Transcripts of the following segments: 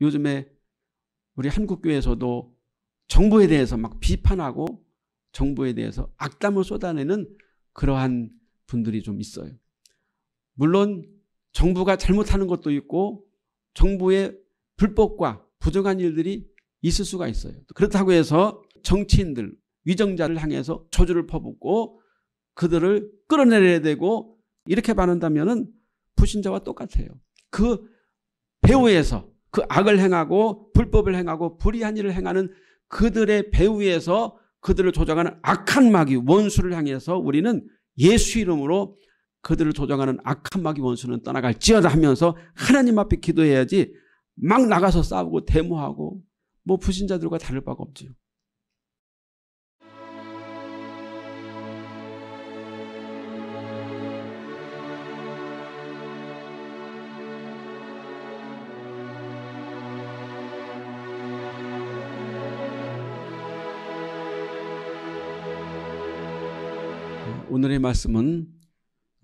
요즘에 우리 한국교회에서도 정부에 대해서 막 비판하고 정부에 대해서 악담을 쏟아내는 그러한 분들이 좀 있어요. 물론 정부가 잘못하는 것도 있고 정부의 불법과 부정한 일들이 있을 수가 있어요. 그렇다고 해서 정치인들, 위정자를 향해서 저주를 퍼붓고 그들을 끌어내려야 되고 이렇게 반한다면 부신자와 똑같아요. 그 배후에서 그 악을 행하고 불법을 행하고 불의한 일을 행하는 그들의 배후에서 그들을 조정하는 악한 마귀 원수를 향해서 우리는 예수 이름으로 그들을 조정하는 악한 마귀 원수는 떠나갈지어다 하면서 하나님 앞에 기도해야지 막 나가서 싸우고 데모하고 뭐 부신자들과 다를 바가 없지요. 오늘의 말씀은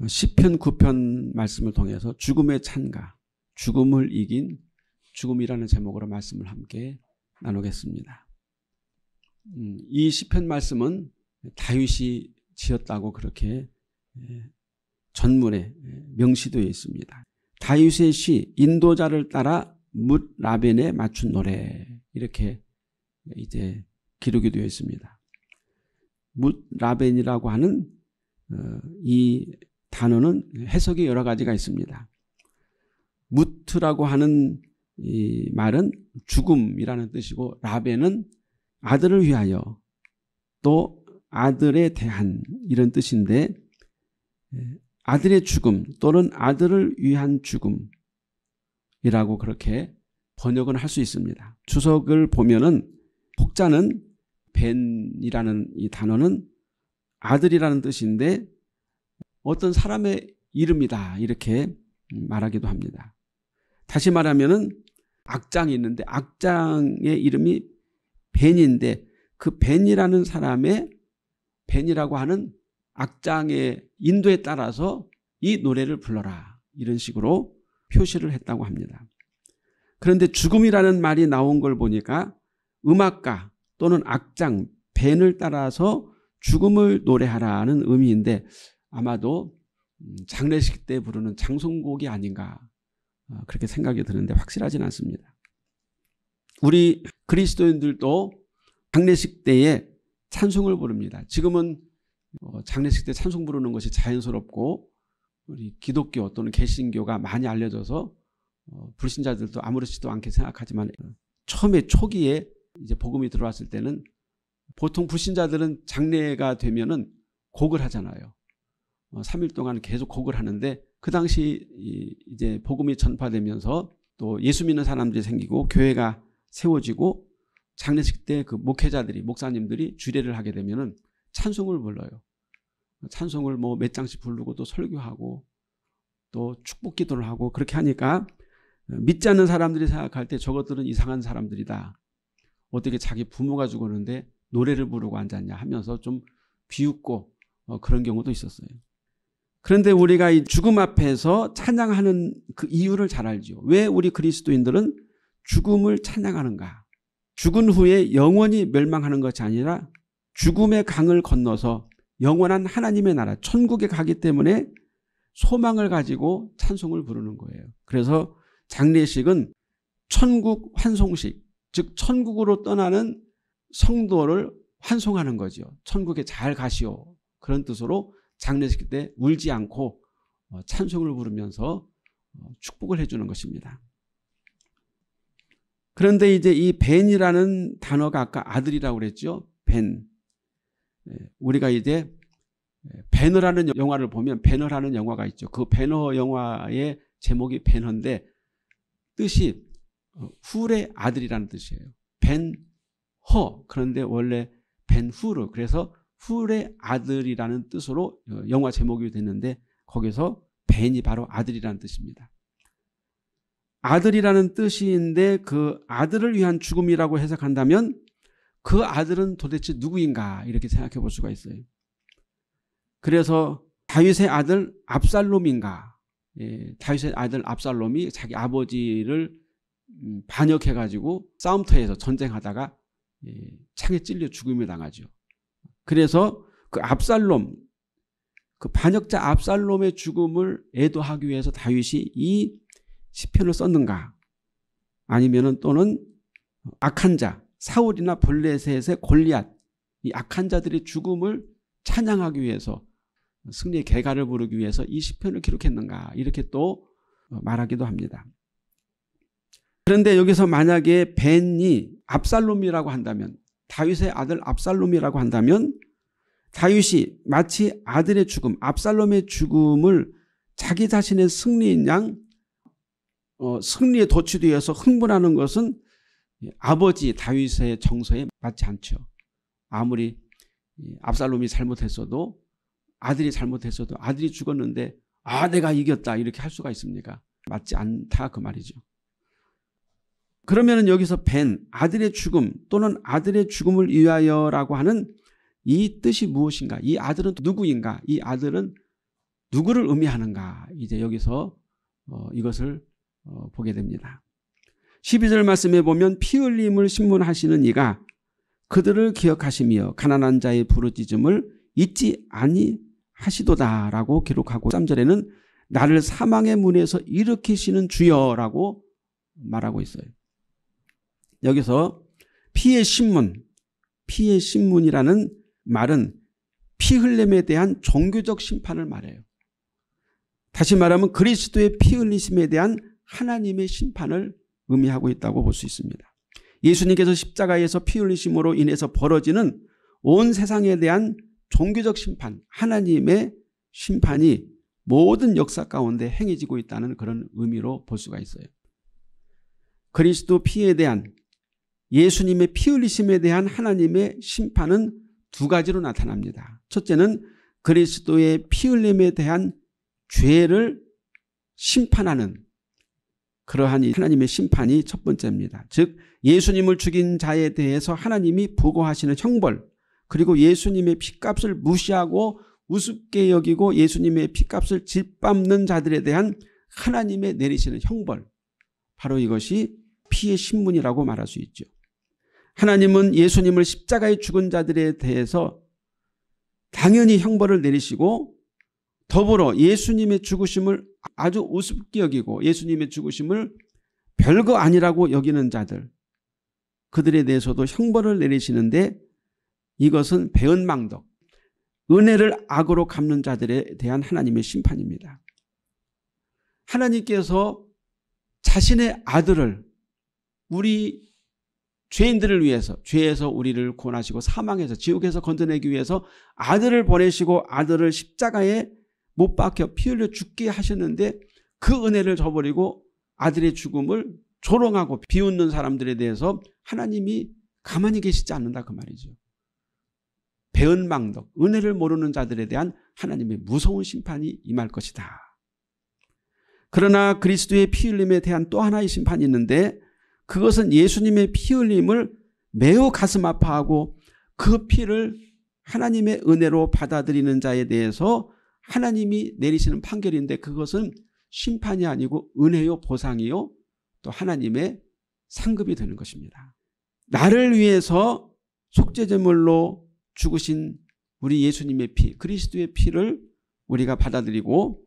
시편 9편 말씀을 통해서 죽음의 찬가, 죽음을 이긴 죽음이라는 제목으로 말씀을 함께 나누겠습니다. 음, 이 시편 말씀은 다윗이 지었다고 그렇게 예, 전문에 예, 명시되어 있습니다. 다윗의 시 인도자를 따라 묻 라벤에 맞춘 노래 이렇게 이제 기록이 되어 있습니다. 묻 라벤이라고 하는 어, 이 단어는 해석이 여러 가지가 있습니다. 무트라고 하는 이 말은 죽음이라는 뜻이고 라벤은 아들을 위하여 또 아들에 대한 이런 뜻인데 예, 아들의 죽음 또는 아들을 위한 죽음이라고 그렇게 번역은 할수 있습니다. 주석을 보면은 폭자는 벤이라는 이 단어는 아들이라는 뜻인데 어떤 사람의 이름이다 이렇게 말하기도 합니다. 다시 말하면 악장이 있는데 악장의 이름이 벤인데 그 벤이라는 사람의 벤이라고 하는 악장의 인도에 따라서 이 노래를 불러라 이런 식으로 표시를 했다고 합니다. 그런데 죽음이라는 말이 나온 걸 보니까 음악가 또는 악장 벤을 따라서 죽음을 노래하라는 의미인데 아마도 음, 장례식 때 부르는 장송곡이 아닌가 어, 그렇게 생각이 드는데 확실하진 않습니다. 우리 그리스도인들도 장례식 때에 찬송을 부릅니다. 지금은 어, 장례식 때 찬송 부르는 것이 자연스럽고 우리 기독교 또는 개신교가 많이 알려져서 어, 불신자들도 아무렇지도 않게 생각하지만 처음에 초기에 이제 복음이 들어왔을 때는 보통 불신자들은 장례가 되면은 곡을 하잖아요. 3일 어, 동안 계속 곡을 하는데 그 당시 이제 복음이 전파되면서 또 예수 믿는 사람들이 생기고 교회가 세워지고 장례식 때 그 목회자들이 목사님들이 주례를 하게 되면은 찬송을 불러요. 찬송을 뭐 몇 장씩 부르고 또 설교하고 또 축복 기도를 하고 그렇게 하니까 믿지 않는 사람들이 생각할 때 저것들은 이상한 사람들이다. 어떻게 자기 부모가 죽었는데 노래를 부르고 앉았냐 하면서 좀 비웃고 어, 그런 경우도 있었어요. 그런데 우리가 이 죽음 앞에서 찬양하는 그 이유를 잘 알죠. 왜 우리 그리스도인들은 죽음을 찬양하는가? 죽은 후에 영원히 멸망하는 것이 아니라 죽음의 강을 건너서 영원한 하나님의 나라, 천국에 가기 때문에 소망을 가지고 찬송을 부르는 거예요. 그래서 장례식은 천국 환송식, 즉 천국으로 떠나는 성도를 환송하는 거죠. 천국에 잘 가시오. 그런 뜻으로 장례식 때 울지 않고 어, 찬송을 부르면서 어, 축복을 해주는 것입니다. 그런데 이제 이 벤이라는 단어가 아까 아들이라고 그랬죠. 벤. 예, 우리가 이제 예, 배너라는 영화를 보면 배너라는 영화가 있죠. 그 배너 영화의 제목이 배너인데 뜻이 어, 훌의 아들이라는 뜻이에요. 벤허 그런데 원래 벤 후르 그래서 훌의 아들이라는 뜻으로 어, 영화 제목이 됐는데 거기서 벤이 바로 아들이라는 뜻입니다. 아들이라는 뜻인데 그 아들을 위한 죽음이라고 해석한다면 그 아들은 도대체 누구인가 이렇게 생각해 볼 수가 있어요. 그래서 다윗의 아들 압살롬인가 예, 다윗의 아들 압살롬이 자기 아버지를 음, 반역해가지고 싸움터에서 전쟁하다가 창에 찔려 죽음에 당하죠. 그래서 그 압살롬 그 반역자 압살롬의 죽음을 애도하기 위해서 다윗이 이 시편을 썼는가 아니면은 또는 악한 자 사울이나 블레셋의 골리앗 이 악한 자들의 죽음을 찬양하기 위해서 승리의 개가를 부르기 위해서 이 시편을 기록했는가 이렇게 또 말하기도 합니다. 그런데 여기서 만약에 벤이 압살롬이라고 한다면 다윗의 아들 압살롬이라고 한다면 다윗이 마치 아들의 죽음, 압살롬의 죽음을 자기 자신의 승리인 양 어, 승리에 도취 되어서 흥분하는 것은 아버지 다윗의 정서에 맞지 않죠. 아무리 압살롬이 잘못했어도 아들이 잘못했어도 아들이 죽었는데 아 내가 이겼다 이렇게 할 수가 있습니까? 맞지 않다 그 말이죠. 그러면은 여기서 벤 아들의 죽음 또는 아들의 죽음을 위하여라고 하는 이 뜻이 무엇인가? 이 아들은 누구인가? 이 아들은 누구를 의미하는가? 이제 여기서 어, 이것을 어, 보게 됩니다. 12절 말씀에 보면 피 흘림을 신문하시는 이가 그들을 기억하시며 가난한 자의 부르짖음을 잊지 아니하시도다라고 기록하고 3절에는 나를 사망의 문에서 일으키시는 주여라고 말하고 있어요. 여기서 피의 신문, 피해 신문이라는 말은 피 흘림에 대한 종교적 심판을 말해요. 다시 말하면 그리스도의 피 흘리심에 대한 하나님의 심판을 의미하고 있다고 볼 수 있습니다. 예수님께서 십자가에서 피 흘리심으로 인해서 벌어지는 온 세상에 대한 종교적 심판, 하나님의 심판이 모든 역사 가운데 행해지고 있다는 그런 의미로 볼 수가 있어요. 그리스도 피에 대한 예수님의 피 흘리심에 대한 하나님의 심판은 두 가지로 나타납니다. 첫째는 그리스도의 피 흘림에 대한 죄를 심판하는 그러한 하나님의 심판이 첫 번째입니다. 즉 예수님을 죽인 자에 대해서 하나님이 부고하시는 형벌 그리고 예수님의 피값을 무시하고 우습게 여기고 예수님의 피값을 짓밟는 자들에 대한 하나님의 내리시는 형벌 바로 이것이 피의 신문이라고 말할 수 있죠. 하나님은 예수님을 십자가에 죽은 자들에 대해서 당연히 형벌을 내리시고 더불어 예수님의 죽으심을 아주 우습게 여기고 예수님의 죽으심을 별거 아니라고 여기는 자들 그들에 대해서도 형벌을 내리시는데 이것은 배은망덕 은혜를 악으로 갚는 자들에 대한 하나님의 심판입니다. 하나님께서 자신의 아들을 우리 죄인들을 위해서 죄에서 우리를 구원하시고 사망해서 지옥에서 건져내기 위해서 아들을 보내시고 아들을 십자가에 못 박혀 피 흘려 죽게 하셨는데 그 은혜를 저버리고 아들의 죽음을 조롱하고 비웃는 사람들에 대해서 하나님이 가만히 계시지 않는다 그 말이죠. 배은망덕, 은혜를 모르는 자들에 대한 하나님의 무서운 심판이 임할 것이다. 그러나 그리스도의 피 흘림에 대한 또 하나의 심판이 있는데 그것은 예수님의 피 흘림을 매우 가슴 아파하고 그 피를 하나님의 은혜로 받아들이는 자에 대해서 하나님이 내리시는 판결인데 그것은 심판이 아니고 은혜요 보상이요 또 하나님의 상급이 되는 것입니다. 나를 위해서 속죄제물로 죽으신 우리 예수님의 피 그리스도의 피를 우리가 받아들이고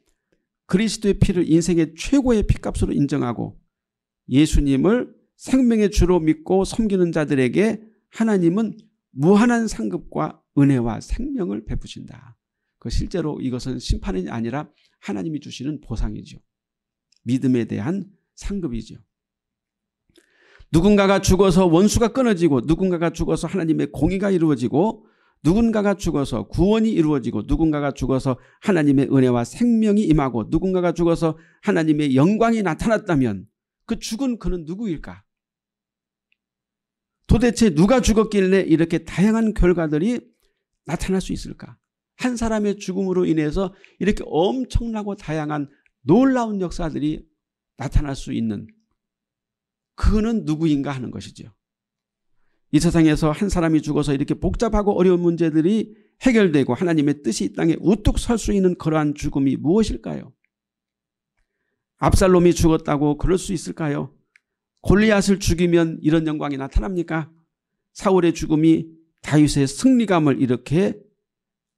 그리스도의 피를 인생의 최고의 피값으로 인정하고 예수님을 생명의 주로 믿고 섬기는 자들에게 하나님은 무한한 상급과 은혜와 생명을 베푸신다. 그 실제로 이것은 심판이 아니라 하나님이 주시는 보상이죠. 믿음에 대한 상급이죠. 누군가가 죽어서 원수가 끊어지고 누군가가 죽어서 하나님의 공의가 이루어지고 누군가가 죽어서 구원이 이루어지고 누군가가 죽어서 하나님의 은혜와 생명이 임하고 누군가가 죽어서 하나님의 영광이 나타났다면 그 죽은 그는 누구일까? 도대체 누가 죽었길래 이렇게 다양한 결과들이 나타날 수 있을까? 한 사람의 죽음으로 인해서 이렇게 엄청나고 다양한 놀라운 역사들이 나타날 수 있는 그는 거 누구인가 하는 것이죠. 이 세상에서 한 사람이 죽어서 이렇게 복잡하고 어려운 문제들이 해결되고 하나님의 뜻이 이 땅에 우뚝 설 수 있는 그러한 죽음이 무엇일까요? 압살롬이 죽었다고 그럴 수 있을까요? 골리앗을 죽이면 이런 영광이 나타납니까? 사울의 죽음이 다윗의 승리감을 이렇게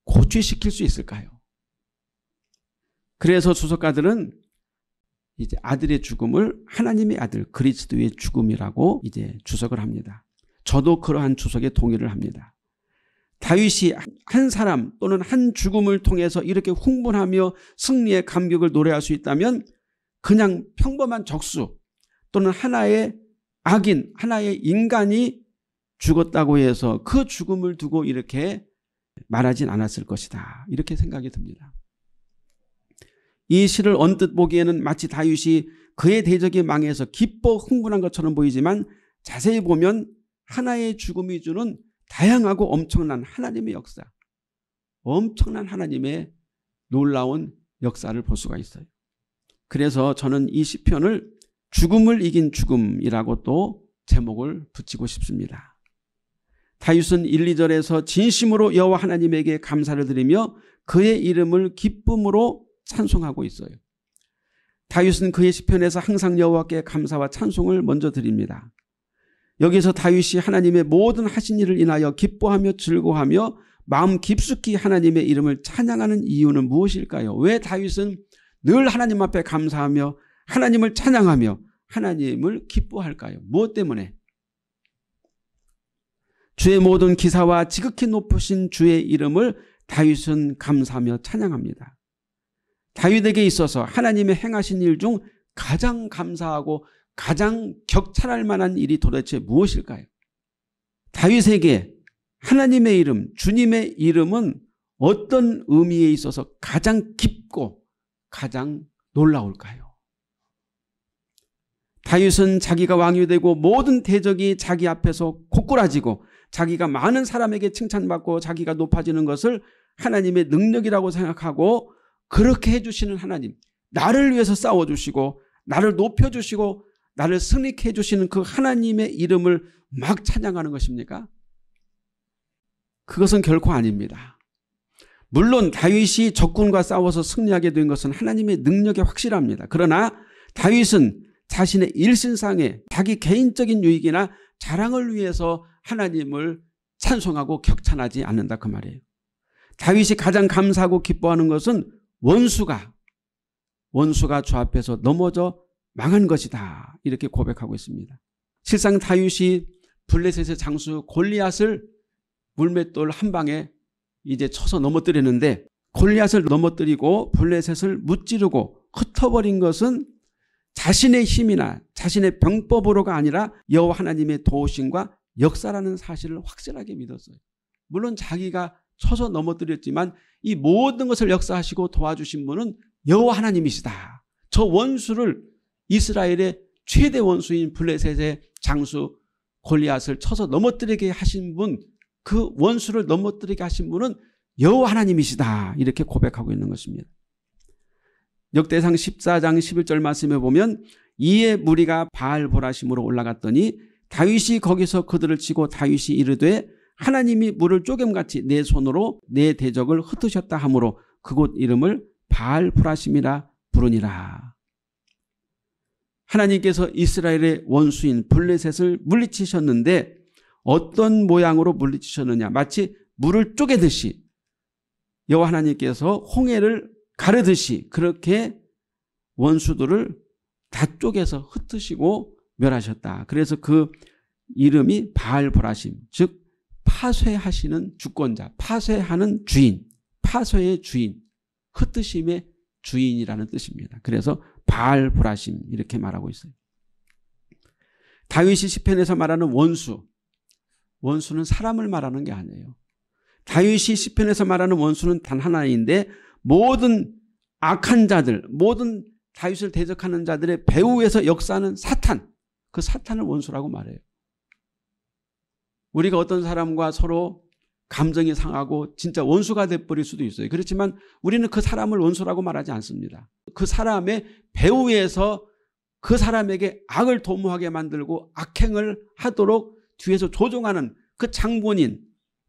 고취시킬 수 있을까요? 그래서 주석가들은 이제 아들의 죽음을 하나님의 아들 그리스도의 죽음이라고 이제 주석을 합니다. 저도 그러한 주석에 동의를 합니다. 다윗이 한 사람 또는 한 죽음을 통해서 이렇게 흥분하며 승리의 감격을 노래할 수 있다면 그냥 평범한 적수 또는 하나의 악인, 하나의 인간이 죽었다고 해서 그 죽음을 두고 이렇게 말하진 않았을 것이다. 이렇게 생각이 듭니다. 이 시를 언뜻 보기에는 마치 다윗이 그의 대적이 망해서 기뻐 흥분한 것처럼 보이지만 자세히 보면 하나의 죽음이 주는 다양하고 엄청난 하나님의 역사, 엄청난 하나님의 놀라운 역사를 볼 수가 있어요. 그래서 저는 이 시편을 죽음을 이긴 죽음이라고 또 제목을 붙이고 싶습니다. 다윗은 1, 2절에서 진심으로 여호와 하나님에게 감사를 드리며 그의 이름을 기쁨으로 찬송하고 있어요. 다윗은 그의 시편에서 항상 여호와께 감사와 찬송을 먼저 드립니다. 여기서 다윗이 하나님의 모든 하신 일을 인하여 기뻐하며 즐거워하며 마음 깊숙이 하나님의 이름을 찬양하는 이유는 무엇일까요? 왜 다윗은 늘 하나님 앞에 감사하며 하나님을 찬양하며 하나님을 기뻐할까요? 무엇 때문에? 주의 모든 기사와 지극히 높으신 주의 이름을 다윗은 감사하며 찬양합니다. 다윗에게 있어서 하나님의 행하신 일 중 가장 감사하고 가장 격찰할 만한 일이 도대체 무엇일까요? 다윗에게 하나님의 이름, 주님의 이름은 어떤 의미에 있어서 가장 깊고 가장 놀라울까요? 다윗은 자기가 왕이 되고 모든 대적이 자기 앞에서 고꾸라지고 자기가 많은 사람에게 칭찬받고 자기가 높아지는 것을 하나님의 능력이라고 생각하고 그렇게 해주시는 하나님 나를 위해서 싸워주시고 나를 높여주시고 나를 승리케 해주시는 그 하나님의 이름을 막 찬양하는 것입니까? 그것은 결코 아닙니다. 물론 다윗이 적군과 싸워서 승리하게 된 것은 하나님의 능력에 확실합니다. 그러나 다윗은 자신의 일신상에 자기 개인적인 유익이나 자랑을 위해서 하나님을 찬송하고 격찬하지 않는다 그 말이에요. 다윗이 가장 감사하고 기뻐하는 것은 원수가 원수가 주 앞에서 넘어져 망한 것이다 이렇게 고백하고 있습니다. 실상 다윗이 블레셋의 장수 골리앗을 물맷돌 한 방에 이제 쳐서 넘어뜨리는데 골리앗을 넘어뜨리고 블레셋을 무찌르고 흩어버린 것은 자신의 힘이나 자신의 병법으로가 아니라 여호와 하나님의 도우심과 역사라는 사실을 확실하게 믿었어요. 물론 자기가 쳐서 넘어뜨렸지만 이 모든 것을 역사하시고 도와주신 분은 여호와 하나님이시다. 저 원수를 이스라엘의 최대 원수인 블레셋의 장수 골리앗을 쳐서 넘어뜨리게 하신 분, 그 원수를 넘어뜨리게 하신 분은 여호와 하나님이시다. 이렇게 고백하고 있는 것입니다. 역대상 14장 11절 말씀해 보면 이에 무리가 바알 보라심으로 올라갔더니 다윗이 거기서 그들을 치고 다윗이 이르되 하나님이 물을 쪼 g 같이내 손으로 내 대적을 흩으셨다 하므로 그곳 이름을 바알 보라심이라 부르니라. 하나님께서 이스라엘의 원수인 블레셋을 물리치셨는데 어떤 모양으로 물리치셨느냐 마치 물을 쪼개듯이 여호와 하나님께서 홍해를 가르듯이 그렇게 원수들을 다 쪼개서 흩으시고 멸하셨다. 그래서 그 이름이 바알보라심, 즉 파쇄하시는 주권자, 파쇄하는 주인, 파쇄의 주인, 흩으심의 주인이라는 뜻입니다. 그래서 바알보라심 이렇게 말하고 있어요. 다윗이 시편에서 말하는 원수, 원수는 사람을 말하는 게 아니에요. 다윗이 시편에서 말하는 원수는 단 하나인데 모든 악한 자들, 모든 다윗을 대적하는 자들의 배후에서 역사는 사탄. 그 사탄을 원수라고 말해요. 우리가 어떤 사람과 서로 감정이 상하고 진짜 원수가 돼버릴 수도 있어요. 그렇지만 우리는 그 사람을 원수라고 말하지 않습니다. 그 사람의 배후에서 그 사람에게 악을 도모하게 만들고 악행을 하도록 뒤에서 조종하는 그 장본인,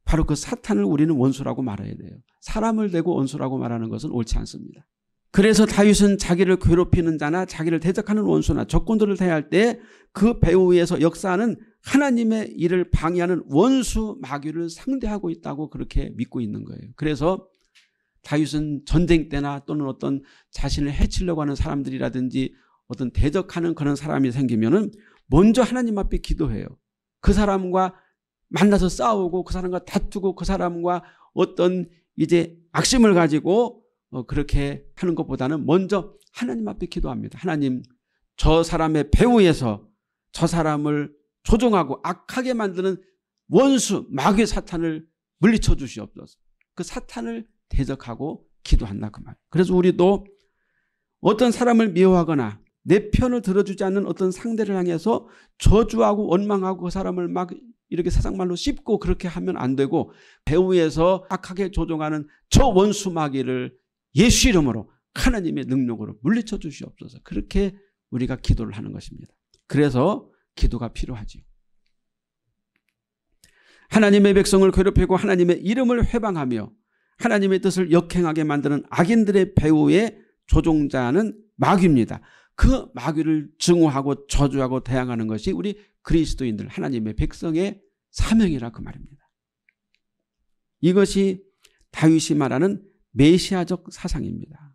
바로 그 사탄을 우리는 원수라고 말해야 돼요. 사람을 대고 원수라고 말하는 것은 옳지 않습니다. 그래서 다윗은 자기를 괴롭히는 자나 자기를 대적하는 원수나 적군들을 대할 때 그 배후에서 역사하는 하나님의 일을 방해하는 원수 마귀를 상대하고 있다고 그렇게 믿고 있는 거예요. 그래서 다윗은 전쟁 때나 또는 어떤 자신을 해치려고 하는 사람들이라든지 어떤 대적하는 그런 사람이 생기면은 먼저 하나님 앞에 기도해요. 그 사람과 만나서 싸우고 그 사람과 다투고 그 사람과 어떤 이제 악심을 가지고 어, 그렇게 하는 것보다는 먼저 하나님 앞에 기도합니다. 하나님 저 사람의 배후에서 저 사람을 조종하고 악하게 만드는 원수 마귀 사탄을 물리쳐 주시옵소서. 그 사탄을 대적하고 기도한다 그 말. 그래서 우리도 어떤 사람을 미워하거나 내 편을 들어주지 않는 어떤 상대를 향해서 저주하고 원망하고 그 사람을 막 이렇게 세상 말로 씹고 그렇게 하면 안 되고 배후에서 악하게 조종하는 저 원수 마귀를 예수 이름으로 하나님의 능력으로 물리쳐 주시옵소서. 그렇게 우리가 기도를 하는 것입니다. 그래서 기도가 필요하지요. 하나님의 백성을 괴롭히고 하나님의 이름을 회방하며 하나님의 뜻을 역행하게 만드는 악인들의 배후의 조종자는 마귀입니다. 그 마귀를 증오하고 저주하고 대항하는 것이 우리 그리스도인들 하나님의 백성의 사명이라 그 말입니다. 이것이 다윗이 말하는 메시아적 사상입니다.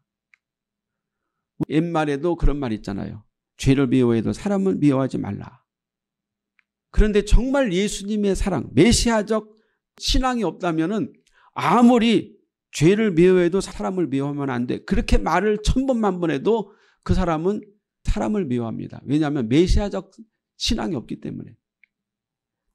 옛말에도 그런 말 있잖아요. 죄를 미워해도 사람을 미워하지 말라. 그런데 정말 예수님의 사랑, 메시아적 신앙이 없다면 아무리 죄를 미워해도 사람을 미워하면 안 돼. 그렇게 말을 천번만번 해도 그 사람은 사람을 미워합니다. 왜냐하면 메시아적 신앙이 없기 때문에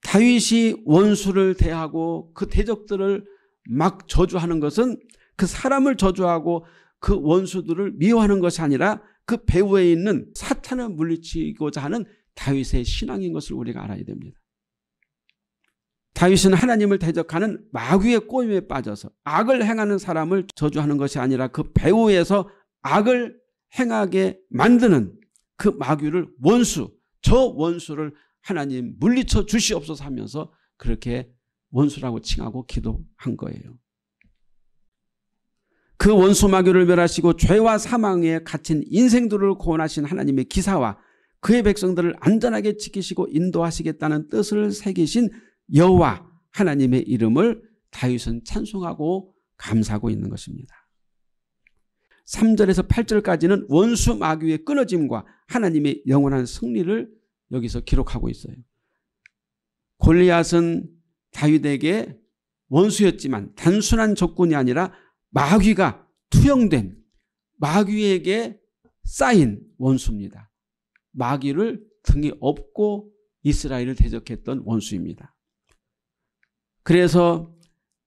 다윗이 원수를 대하고 그 대적들을 막 저주하는 것은 그 사람을 저주하고 그 원수들을 미워하는 것이 아니라 그 배후에 있는 사탄을 물리치고자 하는 다윗의 신앙인 것을 우리가 알아야 됩니다. 다윗은 하나님을 대적하는 마귀의 꼬임에 빠져서 악을 행하는 사람을 저주하는 것이 아니라 그 배후에서 악을 행하게 만드는 그 마귀를 원수, 저 원수를 하나님 물리쳐 주시옵소서 하면서 그렇게 원수라고 칭하고 기도한 거예요. 그 원수 마귀를 멸하시고 죄와 사망에 갇힌 인생들을 구원하신 하나님의 기사와 그의 백성들을 안전하게 지키시고 인도하시겠다는 뜻을 새기신 여호와 하나님의 이름을 다윗은 찬송하고 감사하고 있는 것입니다. 3절에서 8절까지는 원수 마귀의 끊어짐과 하나님의 영원한 승리를 여기서 기록하고 있어요. 골리앗은 다윗에게 원수였지만 단순한 적군이 아니라 마귀가 투영된 마귀에게 쌓인 원수입니다. 마귀를 등에 업고 이스라엘을 대적했던 원수입니다. 그래서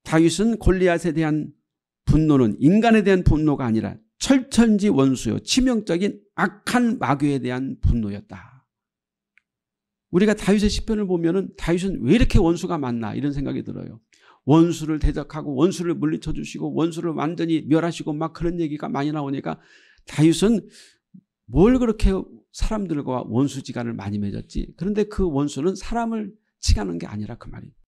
다윗은 골리앗에 대한 분노는 인간에 대한 분노가 아니라 철천지 원수요 치명적인 악한 마귀에 대한 분노였다. 우리가 다윗의 시편을 보면 은 다윗은 왜 이렇게 원수가 많나 이런 생각이 들어요. 원수를 대적하고 원수를 물리쳐 주시고 원수를 완전히 멸하시고 막 그런 얘기가 많이 나오니까 다윗은 뭘 그렇게 사람들과 원수지간을 많이 맺었지. 그런데 그 원수는 사람을 치가는 게 아니라 그 말입니다.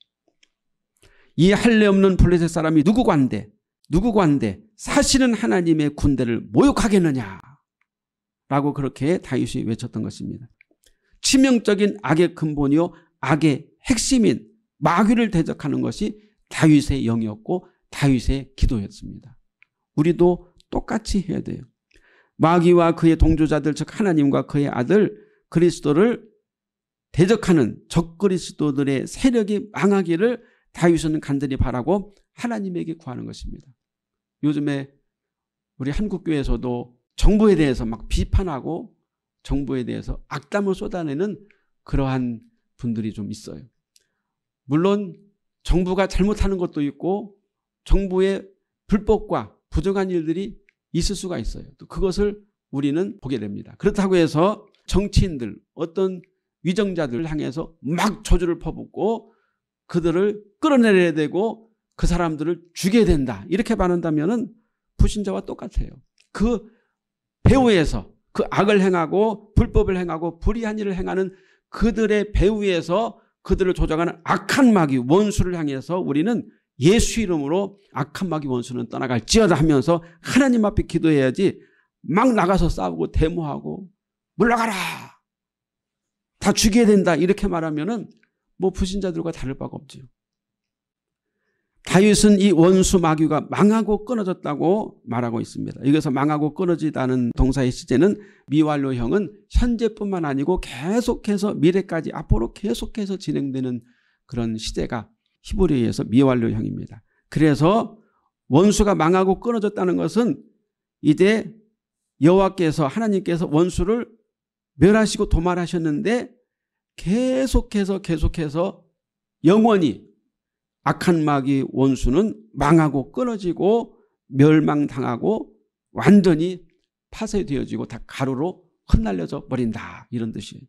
이 할례 없는 블레셋 사람이 누구 관대? 누구 관대? 사실은 하나님의 군대를 모욕하겠느냐 라고 그렇게 다윗이 외쳤던 것입니다. 치명적인 악의 근본이요 악의 핵심인 마귀를 대적하는 것이 다윗의 영이었고 다윗의 기도였습니다. 우리도 똑같이 해야 돼요. 마귀와 그의 동조자들 즉 하나님과 그의 아들 그리스도를 대적하는 적그리스도들의 세력이 망하기를 다윗은 간절히 바라고 하나님에게 구하는 것입니다. 요즘에 우리 한국교회에서도 정부에 대해서 막 비판하고 정부에 대해서 악담을 쏟아내는 그러한 분들이 좀 있어요. 물론 정부가 잘못하는 것도 있고 정부의 불법과 부정한 일들이 있을 수가 있어요. 또 그것을 우리는 보게 됩니다. 그렇다고 해서 정치인들 어떤 위정자들을 향해서 막 저주를 퍼붓고 그들을 끌어내려야 되고 그 사람들을 죽여야 된다. 이렇게 반한다면은 부신자와 똑같아요. 그 배후에서 그 악을 행하고 불법을 행하고 불의한 일을 행하는 그들의 배후에서 그들을 조장하는 악한 마귀 원수를 향해서 우리는 예수 이름으로 악한 마귀 원수는 떠나갈지어다 하면서 하나님 앞에 기도해야지 막 나가서 싸우고 데모하고 물러가라 다 죽여야 된다 이렇게 말하면은 뭐 부신자들과 다를 바가 없지요. 다윗은 이 원수 마귀가 망하고 끊어졌다고 말하고 있습니다. 여기서 망하고 끊어지다는 동사의 시제는 미완료형은 현재뿐만 아니고 계속해서 미래까지 앞으로 계속해서 진행되는 그런 시제가 히브리에서 미완료형입니다. 그래서 원수가 망하고 끊어졌다는 것은 이제 여호와께서 하나님께서 원수를 멸하시고 도말하셨는데 계속해서 계속해서 영원히 악한 마귀 원수는 망하고 끊어지고 멸망당하고 완전히 파쇄되어지고 다 가루로 흩날려져 버린다 이런 뜻이에요.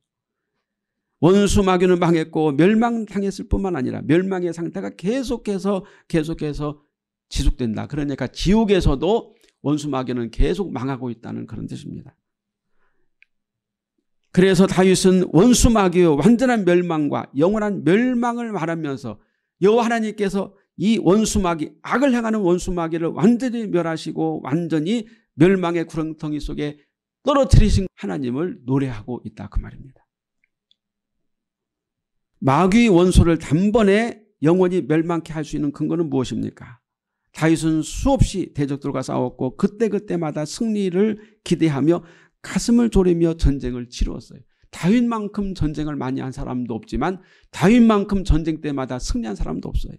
원수 마귀는 망했고 멸망당했을 뿐만 아니라 멸망의 상태가 계속해서 계속해서 지속된다. 그러니까 지옥에서도 원수 마귀는 계속 망하고 있다는 그런 뜻입니다. 그래서 다윗은 원수 마귀의 완전한 멸망과 영원한 멸망을 말하면서 여호와 하나님께서 이 원수마귀 악을 행하는 원수마귀를 완전히 멸하시고 완전히 멸망의 구렁텅이 속에 떨어뜨리신 하나님을 노래하고 있다 그 말입니다. 마귀 원수를 단번에 영원히 멸망케 할 수 있는 근거는 무엇입니까? 다윗은 수없이 대적들과 싸웠고 그때그때마다 승리를 기대하며 가슴을 졸이며 전쟁을 치루었어요. 다윗만큼 전쟁을 많이 한 사람도 없지만 다윗만큼 전쟁 때마다 승리한 사람도 없어요.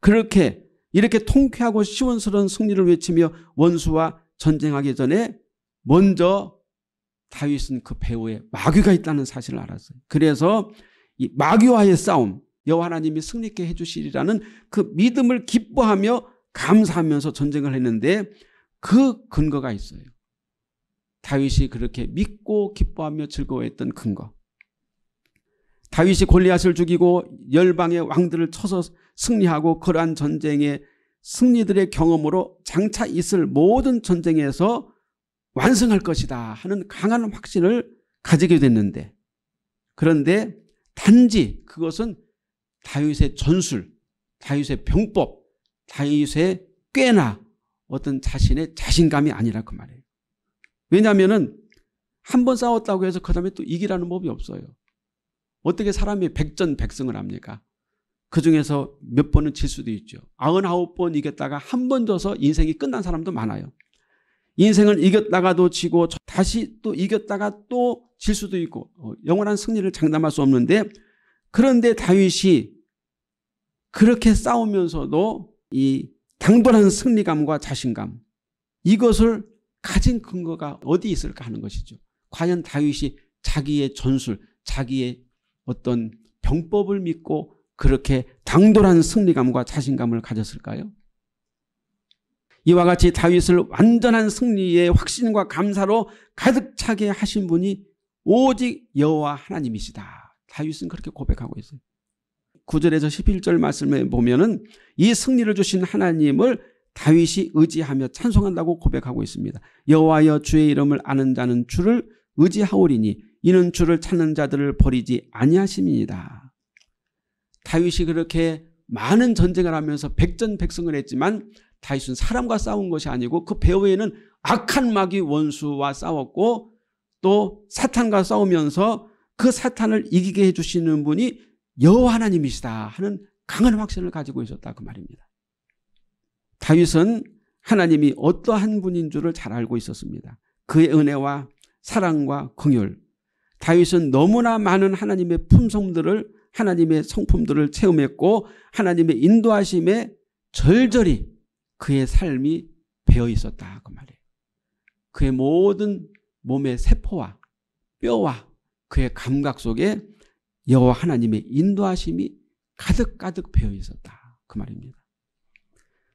그렇게 이렇게 통쾌하고 시원스러운 승리를 외치며 원수와 전쟁하기 전에 먼저 다윗은 그 배후에 마귀가 있다는 사실을 알았어요. 그래서 이 마귀와의 싸움, 여호와 하나님이 승리케 해주시리라는 그 믿음을 기뻐하며 감사하면서 전쟁을 했는데 그 근거가 있어요. 다윗이 그렇게 믿고 기뻐하며 즐거워했던 근거. 다윗이 골리앗을 죽이고 열방의 왕들을 쳐서 승리하고 그러한 전쟁의 승리들의 경험으로 장차 있을 모든 전쟁에서 완성할 것이다 하는 강한 확신을 가지게 됐는데 그런데 단지 그것은 다윗의 전술, 다윗의 병법, 다윗의 꽤나 어떤 자신의 자신감이 아니라 그 말이에요. 왜냐하면 은한 번 싸웠다고 해서 그 다음에 또 이기라는 법이 없어요. 어떻게 사람이 백전백승을 합니까? 그 중에서 몇 번은 질 수도 있죠. 아흔 아홉 번 이겼다가 한 번 져서 인생이 끝난 사람도 많아요. 인생을 이겼다가도 지고 다시 또 이겼다가 또 질 수도 있고 어, 영원한 승리를 장담할 수 없는데 그런데 다윗이 그렇게 싸우면서도 이 당돌한 승리감과 자신감 이것을 가진 근거가 어디 있을까 하는 것이죠. 과연 다윗이 자기의 전술, 자기의 어떤 병법을 믿고 그렇게 당돌한 승리감과 자신감을 가졌을까요? 이와 같이 다윗을 완전한 승리의 확신과 감사로 가득 차게 하신 분이 오직 여호와 하나님이시다. 다윗은 그렇게 고백하고 있어요. 9절에서 11절 말씀에 보면은 이 승리를 주신 하나님을 다윗이 의지하며 찬송한다고 고백하고 있습니다. 여호와여 주의 이름을 아는 자는 주를 의지하오리니 이는 주를 찾는 자들을 버리지 아니하심이니라. 다윗이 그렇게 많은 전쟁을 하면서 백전백승을 했지만 다윗은 사람과 싸운 것이 아니고 그 배후에는 악한 마귀 원수와 싸웠고 또 사탄과 싸우면서 그 사탄을 이기게 해주시는 분이 여호와 하나님이시다 하는 강한 확신을 가지고 있었다 그 말입니다. 다윗은 하나님이 어떠한 분인 줄을 잘 알고 있었습니다. 그의 은혜와 사랑과 긍휼 다윗은 너무나 많은 하나님의 품성들을 하나님의 성품들을 체험했고 하나님의 인도하심에 절절히 그의 삶이 배어 있었다 그 말이에요. 그의 모든 몸의 세포와 뼈와 그의 감각 속에 여호와 하나님의 인도하심이 가득가득 배어 있었다 그 말입니다.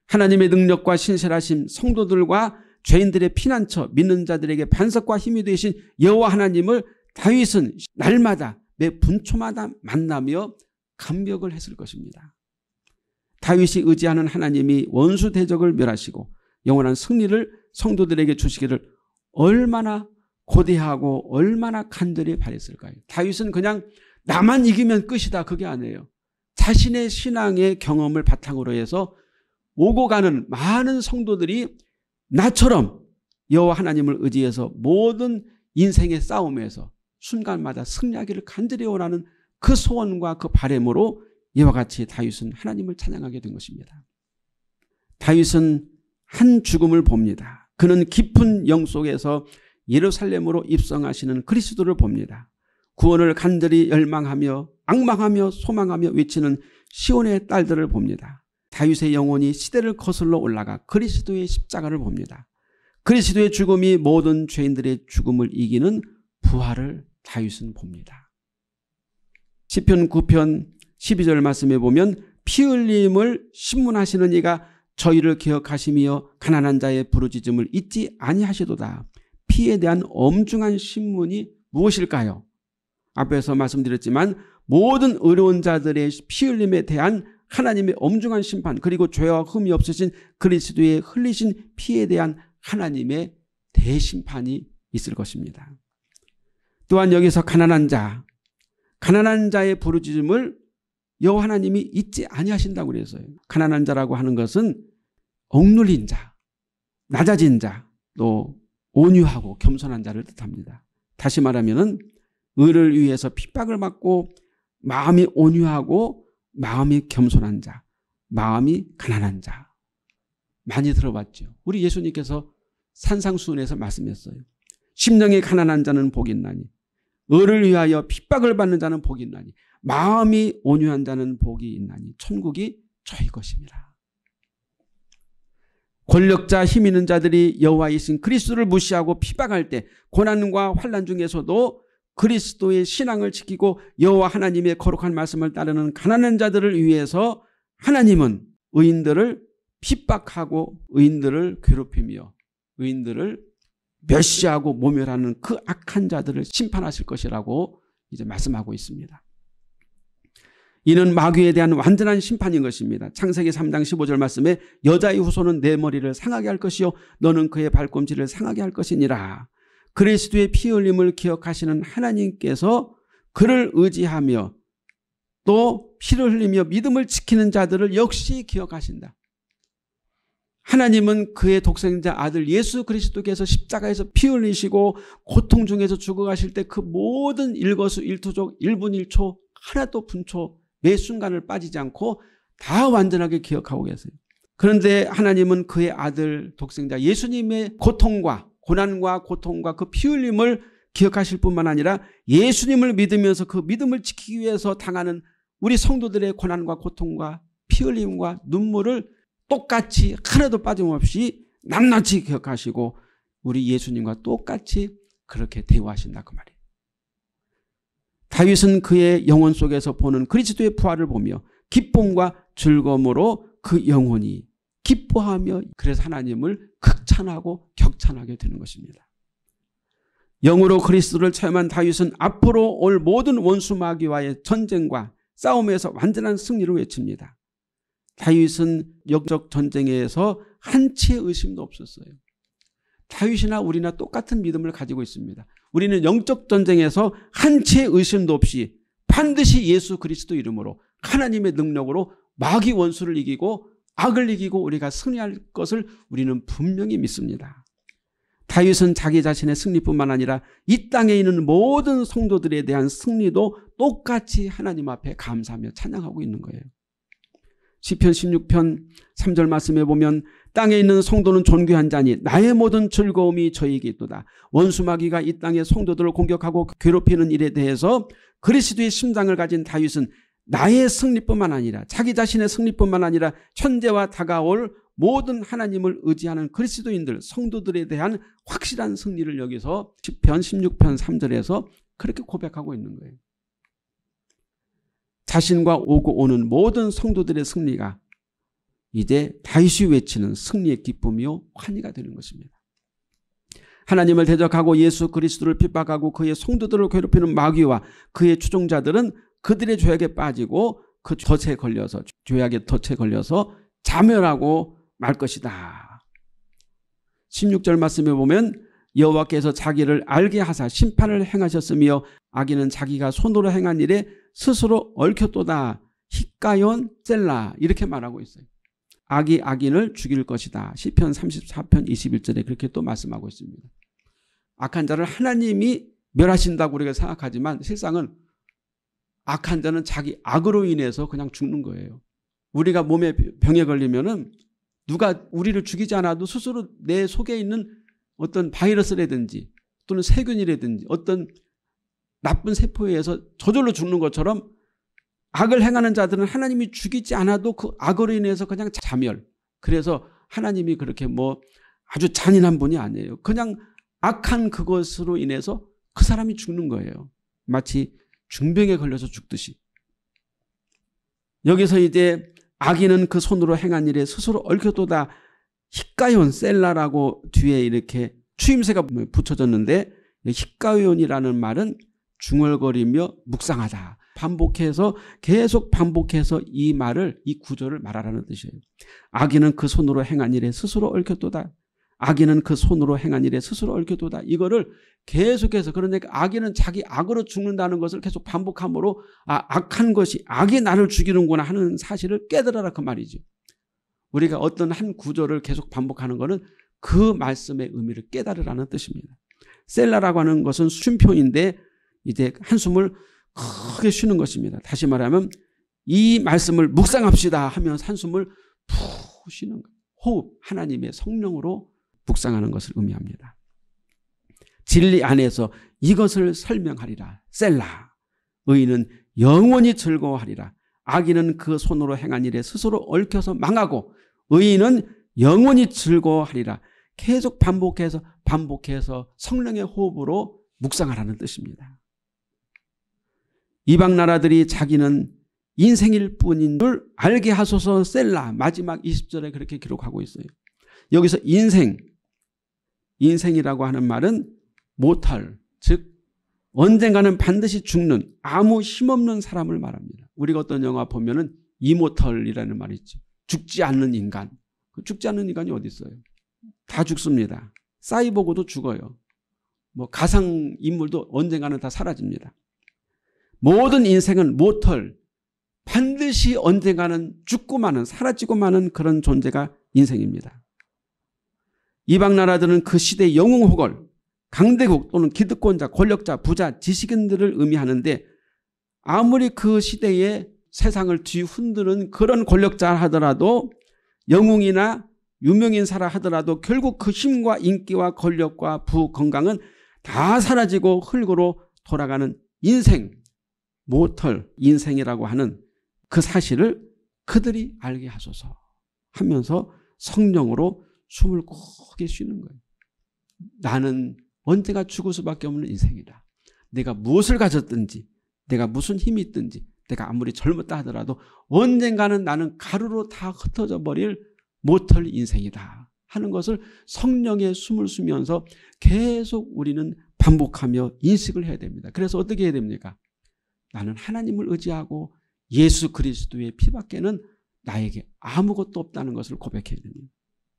하나님의 능력과 신실하심, 성도들과 죄인들의 피난처, 믿는 자들에게 반석과 힘이 되신 여호와 하나님을 다윗은 날마다 매 분초마다 만나며 감격을 했을 것입니다. 다윗이 의지하는 하나님이 원수 대적을 멸하시고 영원한 승리를 성도들에게 주시기를 얼마나 고대하고 얼마나 간절히 바랬을까요? 다윗은 그냥 나만 이기면 끝이다 그게 아니에요. 자신의 신앙의 경험을 바탕으로 해서 오고 가는 많은 성도들이 나처럼 여호와 하나님을 의지해서 모든 인생의 싸움에서 순간마다 승리하기를 간절히 원하는 그 소원과 그 바램으로 이와 같이 다윗은 하나님을 찬양하게 된 것입니다. 다윗은 한 죽음을 봅니다. 그는 깊은 영 속에서 예루살렘으로 입성하시는 그리스도를 봅니다. 구원을 간절히 열망하며 악망하며 소망하며 외치는 시온의 딸들을 봅니다. 다윗의 영혼이 시대를 거슬러 올라가 그리스도의 십자가를 봅니다. 그리스도의 죽음이 모든 죄인들의 죽음을 이기는 부활을 다윗은 봅니다. 시편 9편 12절 말씀에 보면 피 흘림을 신문하시는 이가 저희를 기억하시며 가난한 자의 부르짖음을 잊지 아니하시도다. 피에 대한 엄중한 신문이 무엇일까요? 앞에서 말씀드렸지만 모든 의로운 자들의 피 흘림에 대한 하나님의 엄중한 심판 그리고 죄와 흠이 없으신 그리스도의 흘리신 피에 대한 하나님의 대심판이 있을 것입니다. 또한 여기서 가난한 자, 가난한 자의 부르짖음을 여호 하나님이 잊지 아니하신다고 그래서요. 가난한 자라고 하는 것은 억눌린 자, 낮아진 자, 또 온유하고 겸손한 자를 뜻합니다. 다시 말하면은 의를 위해서 핍박을 받고 마음이 온유하고 마음이 겸손한 자, 마음이 가난한 자. 많이 들어봤죠. 우리 예수님께서 산상수훈에서 말씀했어요. 심령이 가난한 자는 복이 있나니 을을 위하여 핍박을 받는 자는 복이 있나니 마음이 온유한 자는 복이 있나니 천국이 저희 것입니다. 권력자 힘 있는 자들이 여호와이신 그리스도를 무시하고 피박할 때 고난과 환란 중에서도 그리스도의 신앙을 지키고 여호와 하나님의 거룩한 말씀을 따르는 가난한 자들을 위해서 하나님은 의인들을 핍박하고 의인들을 괴롭히며 의인들을 멸시하고 모멸하는 그 악한 자들을 심판하실 것이라고 이제 말씀하고 있습니다. 이는 마귀에 대한 완전한 심판인 것입니다. 창세기 3장 15절 말씀에 여자의 후손은 내 머리를 상하게 할 것이요 너는 그의 발꿈치를 상하게 할 것이니라. 그리스도의 피 흘림을 기억하시는 하나님께서 그를 의지하며 또 피를 흘리며 믿음을 지키는 자들을 역시 기억하신다. 하나님은 그의 독생자 아들 예수 그리스도께서 십자가에서 피 흘리시고 고통 중에서 죽어가실 때 그 모든 일거수 일투족 1분 1초 하나도 분초 매 순간을 빠지지 않고 다 완전하게 기억하고 계세요. 그런데 하나님은 그의 아들 독생자 예수님의 고통과 고난과 고통과 그 피 흘림을 기억하실 뿐만 아니라 예수님을 믿으면서 그 믿음을 지키기 위해서 당하는 우리 성도들의 고난과 고통과 피 흘림과 눈물을 똑같이 하나도 빠짐없이 낱낱이 기억하시고 우리 예수님과 똑같이 그렇게 대우하신다 그 말이에요. 다윗은 그의 영혼 속에서 보는 그리스도의 부활을 보며 기쁨과 즐거움으로 그 영혼이 기뻐하며 그래서 하나님을 극찬하고 격찬하게 되는 것입니다. 영으로 그리스도를 체험한 다윗은 앞으로 올 모든 원수 마귀와의 전쟁과 싸움에서 완전한 승리를 외칩니다. 다윗은 역적 전쟁에서 한치의 의심도 없었어요. 다윗이나 우리나 똑같은 믿음을 가지고 있습니다. 우리는 영적 전쟁에서 한치의 의심도 없이 반드시 예수 그리스도 이름으로 하나님의 능력으로 마귀 원수를 이기고 악을 이기고 우리가 승리할 것을 우리는 분명히 믿습니다. 다윗은 자기 자신의 승리뿐만 아니라 이 땅에 있는 모든 성도들에 대한 승리도 똑같이 하나님 앞에 감사하며 찬양하고 있는 거예요. 시편 16편 3절 말씀에 보면 땅에 있는 성도는 존귀한 자니 나의 모든 즐거움이 저에게 있도다. 원수마귀가 이 땅의 성도들을 공격하고 괴롭히는 일에 대해서 그리스도의 심장을 가진 다윗은 나의 승리뿐만 아니라 자기 자신의 승리뿐만 아니라 천재와 다가올 모든 하나님을 의지하는 그리스도인들 성도들에 대한 확실한 승리를 여기서 10편 16편 3절에서 그렇게 고백하고 있는 거예요. 자신과 오고 오는 모든 성도들의 승리가 이제 다시 외치는 승리의 기쁨이요 환희가 되는 것입니다. 하나님을 대적하고 예수 그리스도를 핍박하고 그의 성도들을 괴롭히는 마귀와 그의 추종자들은 그들의 조약에 빠지고 그 덫에 걸려서 조약의 덫에 걸려서 자멸하고 말 것이다. 16절 말씀에 보면 여호와께서 자기를 알게 하사 심판을 행하셨으며 악인은 자기가 손으로 행한 일에 스스로 얽혔도다. 히까연 셀라 이렇게 말하고 있어요. 악이 악인을 죽일 것이다. 시편 34편 21절에 그렇게 또 말씀하고 있습니다. 악한 자를 하나님이 멸하신다고 우리가 생각하지만 실상은 악한 자는 자기 악으로 인해서 그냥 죽는 거예요. 우리가 몸에 병에 걸리면은 누가 우리를 죽이지 않아도 스스로 내 속에 있는 어떤 바이러스라든지 또는 세균이라든지 어떤 나쁜 세포에 의해서 저절로 죽는 것처럼 악을 행하는 자들은 하나님이 죽이지 않아도 그 악으로 인해서 그냥 자멸. 그래서 하나님이 그렇게 뭐 아주 잔인한 분이 아니에요. 그냥 악한 그것으로 인해서 그 사람이 죽는 거예요. 마치 중병에 걸려서 죽듯이 여기서 이제 악인은 그 손으로 행한 일에 스스로 얽혀도다 히이온 셀라라고 뒤에 이렇게 추임새가 붙여졌는데 히이온이라는 말은 중얼거리며 묵상하다. 반복해서 계속 반복해서 이 말을 이 구절을 말하라는 뜻이에요. 악인은 그 손으로 행한 일에 스스로 얽혀도다 악인은 그 손으로 행한 일에 스스로 얽혀도다. 이거를 계속해서 그러니 악인은 자기 악으로 죽는다는 것을 계속 반복함으로 아, 악한 것이 악이 나를 죽이는구나 하는 사실을 깨달아라 그 말이지. 우리가 어떤 한 구절을 계속 반복하는 것은 그 말씀의 의미를 깨달으라는 뜻입니다. 셀라라고 하는 것은 쉼표인데 이제 한숨을 크게 쉬는 것입니다. 다시 말하면 이 말씀을 묵상합시다 하면 한숨을 푹 쉬는 호흡 하나님의 성령으로 묵상하는 것을 의미합니다. 진리 안에서 이것을 설명하리라. 셀라. 의인은 영원히 즐거워하리라. 악인은 그 손으로 행한 일에 스스로 얽혀서 망하고 의인은 영원히 즐거워하리라. 계속 반복해서 반복해서 성령의 호흡으로 묵상하라는 뜻입니다. 이방 나라들이 자기는 인생일 뿐인 줄 알게 하소서 셀라 마지막 20절에 그렇게 기록하고 있어요. 여기서 인생 인생이라고 하는 말은 모탈, 즉 언젠가는 반드시 죽는 아무 힘없는 사람을 말합니다. 우리가 어떤 영화 보면 은 이모털이라는 말이 있죠. 죽지 않는 인간. 그 죽지 않는 인간이 어디 있어요? 다 죽습니다. 사이보그도 죽어요. 뭐 가상 인물도 언젠가는 다 사라집니다. 모든 인생은 모털, 반드시 언젠가는 죽고 마는 사라지고 마는 그런 존재가 인생입니다. 이방 나라들은 그 시대의 영웅호걸, 강대국 또는 기득권자, 권력자, 부자, 지식인들을 의미하는데 아무리 그시대의 세상을 뒤흔드는 그런 권력자 하더라도 영웅이나 유명인 사라 하더라도 결국 그 힘과 인기와 권력과 부, 건강은 다 사라지고 흙으로 돌아가는 인생, 모털 인생이라고 하는 그 사실을 그들이 알게 하소서 하면서 성령으로 숨을 크게 쉬는 거예요. 나는 언제가 죽을 수밖에 없는 인생이다. 내가 무엇을 가졌든지 내가 무슨 힘이 있든지 내가 아무리 젊었다 하더라도 언젠가는 나는 가루로 다 흩어져 버릴 못할 인생이다 하는 것을 성령의 숨을 쉬면서 계속 우리는 반복하며 인식을 해야 됩니다. 그래서 어떻게 해야 됩니까? 나는 하나님을 의지하고 예수 그리스도의 피밖에는 나에게 아무것도 없다는 것을 고백해야 됩니다.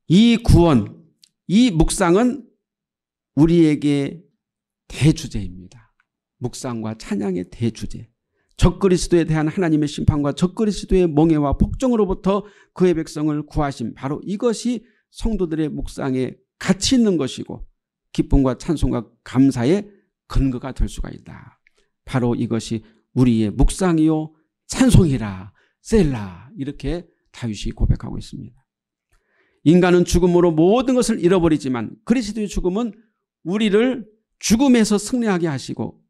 이 구원, 이 묵상은 우리에게 대주제입니다. 묵상과 찬양의 대주제. 적그리스도에 대한 하나님의 심판과 적그리스도의 멍해와 폭정으로부터 그의 백성을 구하심. 바로 이것이 성도들의 묵상에 가치 있는 것이고 기쁨과 찬송과 감사의 근거가 될 수가 있다. 바로 이것이 우리의 묵상이요 찬송이라 셀라 이렇게 다윗이 고백하고 있습니다. 인간은 죽음으로 모든 것을 잃어버리지만 그리스도의 죽음은 우리를 죽음에서 승리하게 하시고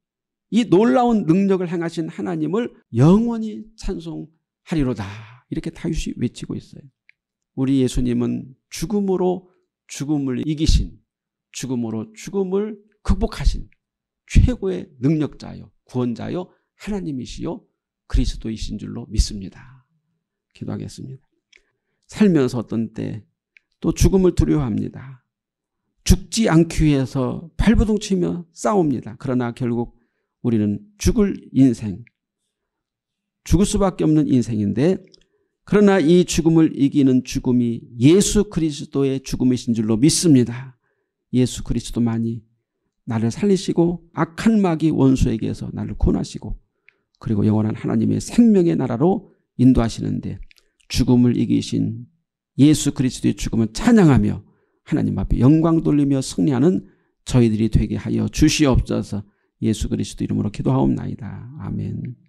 이 놀라운 능력을 행하신 하나님을 영원히 찬송하리로다. 이렇게 다윗이 외치고 있어요. 우리 예수님은 죽음으로 죽음을 이기신 죽음으로 죽음을 극복하신 최고의 능력자요 구원자요 하나님이시요 그리스도이신 줄로 믿습니다. 기도하겠습니다. 살면서 어떤 때또 죽음을 두려워합니다. 죽지 않기 위해서 발버둥 치며 싸웁니다. 그러나 결국 우리는 죽을 인생, 죽을 수밖에 없는 인생인데 그러나 이 죽음을 이기는 죽음이 예수 그리스도의 죽음이신 줄로 믿습니다. 예수 그리스도만이 나를 살리시고 악한 마귀 원수에게서 나를 구원하시고 그리고 영원한 하나님의 생명의 나라로 인도하시는데 죽음을 이기신 예수 그리스도의 죽음을 찬양하며 하나님 앞에 영광 돌리며 승리하는 저희들이 되게 하여 주시옵소서 예수 그리스도 이름으로 기도하옵나이다. 아멘.